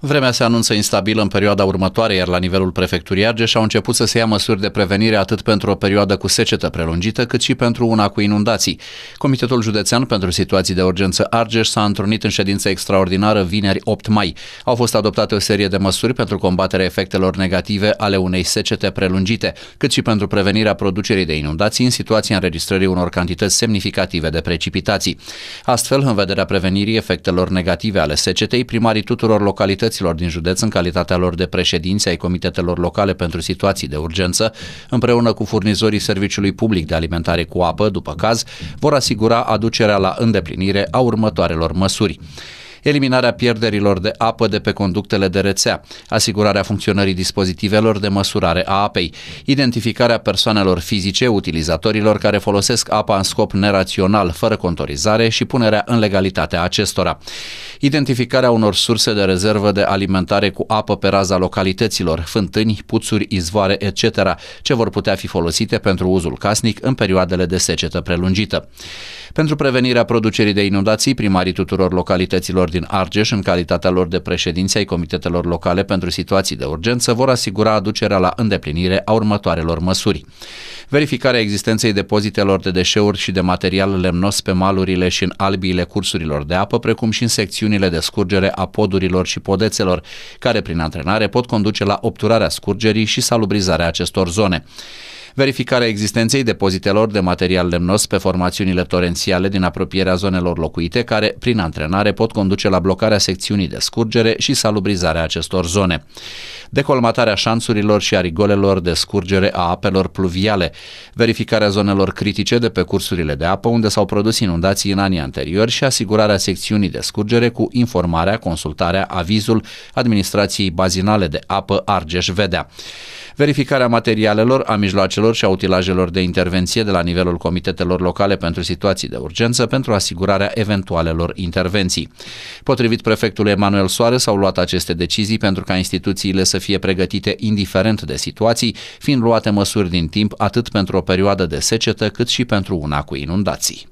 Vremea se anunță instabilă în perioada următoare, iar la nivelul prefecturii Argeș au început să se ia măsuri de prevenire atât pentru o perioadă cu secetă prelungită, cât și pentru una cu inundații. Comitetul Județean pentru Situații de Urgență Argeș s-a întrunit în ședință extraordinară vineri 8 mai. Au fost adoptate o serie de măsuri pentru combaterea efectelor negative ale unei secete prelungite, cât și pentru prevenirea producerii de inundații în situația înregistrării unor cantități semnificative de precipitații. Astfel, în vederea prevenirii efectelor negative ale secetei, primarii tuturor localităților autorităților din județ în calitatea lor de președinți ai comitetelor locale pentru situații de urgență, împreună cu furnizorii Serviciului Public de Alimentare cu apă, după caz, vor asigura aducerea la îndeplinire a următoarelor măsuri eliminarea pierderilor de apă de pe conductele de rețea, asigurarea funcționării dispozitivelor de măsurare a apei, identificarea persoanelor fizice, utilizatorilor care folosesc apa în scop nerațional, fără contorizare și punerea în legalitatea acestora, identificarea unor surse de rezervă de alimentare cu apă pe raza localităților, fântâni, puțuri, izvoare, etc., ce vor putea fi folosite pentru uzul casnic în perioadele de secetă prelungită. Pentru prevenirea producerii de inundații, primarii tuturor localităților Comunelor din Argeș, în calitatea lor de președinți ai comitetelor locale pentru situații de urgență, vor asigura aducerea la îndeplinire a următoarelor măsuri. Verificarea existenței depozitelor de deșeuri și de material lemnos pe malurile și în albiile cursurilor de apă, precum și în secțiunile de scurgere a podurilor și podețelor, care prin antrenare pot conduce la obturarea scurgerii și salubrizarea acestor zone verificarea existenței depozitelor de material lemnos pe formațiunile torențiale din apropierea zonelor locuite, care, prin antrenare, pot conduce la blocarea secțiunii de scurgere și salubrizarea acestor zone. Decolmatarea șanțurilor și a rigolelor de scurgere a apelor pluviale, verificarea zonelor critice de pe cursurile de apă unde s-au produs inundații în anii anteriori și asigurarea secțiunii de scurgere cu informarea, consultarea, avizul administrației bazinale de apă Argeș-Vedea verificarea materialelor, a mijloacelor și a utilajelor de intervenție de la nivelul comitetelor locale pentru situații de urgență pentru asigurarea eventualelor intervenții. Potrivit prefectului Emanuel Soare, s-au luat aceste decizii pentru ca instituțiile să fie pregătite indiferent de situații, fiind luate măsuri din timp atât pentru o perioadă de secetă cât și pentru una cu inundații.